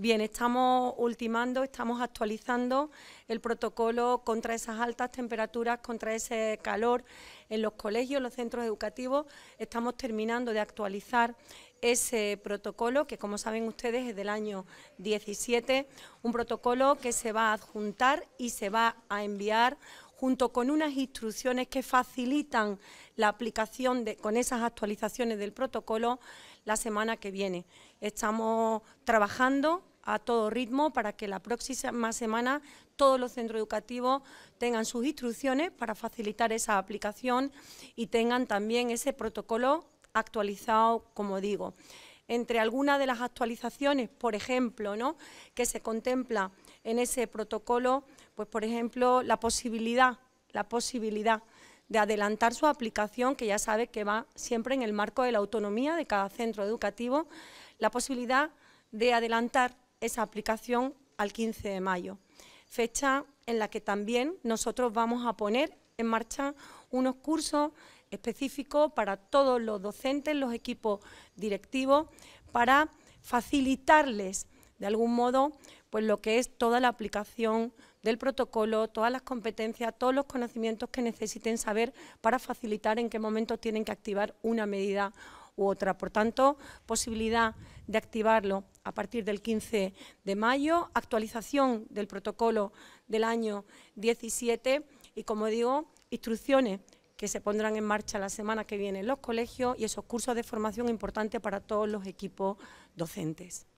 Bien, estamos ultimando, estamos actualizando el protocolo contra esas altas temperaturas, contra ese calor en los colegios, los centros educativos. Estamos terminando de actualizar ese protocolo, que como saben ustedes es del año 17, un protocolo que se va a adjuntar y se va a enviar junto con unas instrucciones que facilitan la aplicación de, con esas actualizaciones del protocolo la semana que viene. Estamos trabajando a todo ritmo para que la próxima semana todos los centros educativos tengan sus instrucciones para facilitar esa aplicación y tengan también ese protocolo actualizado, como digo. Entre algunas de las actualizaciones, por ejemplo, ¿no? que se contempla en ese protocolo, pues por ejemplo, la posibilidad, la posibilidad de adelantar su aplicación, que ya sabe que va siempre en el marco de la autonomía de cada centro educativo, la posibilidad de adelantar esa aplicación al 15 de mayo, fecha en la que también nosotros vamos a poner en marcha unos cursos específicos para todos los docentes, los equipos directivos, para facilitarles de algún modo pues lo que es toda la aplicación del protocolo, todas las competencias, todos los conocimientos que necesiten saber para facilitar en qué momento tienen que activar una medida u otra. Por tanto, posibilidad de activarlo a partir del 15 de mayo, actualización del protocolo del año 17 y, como digo, instrucciones que se pondrán en marcha la semana que viene en los colegios y esos cursos de formación importantes para todos los equipos docentes.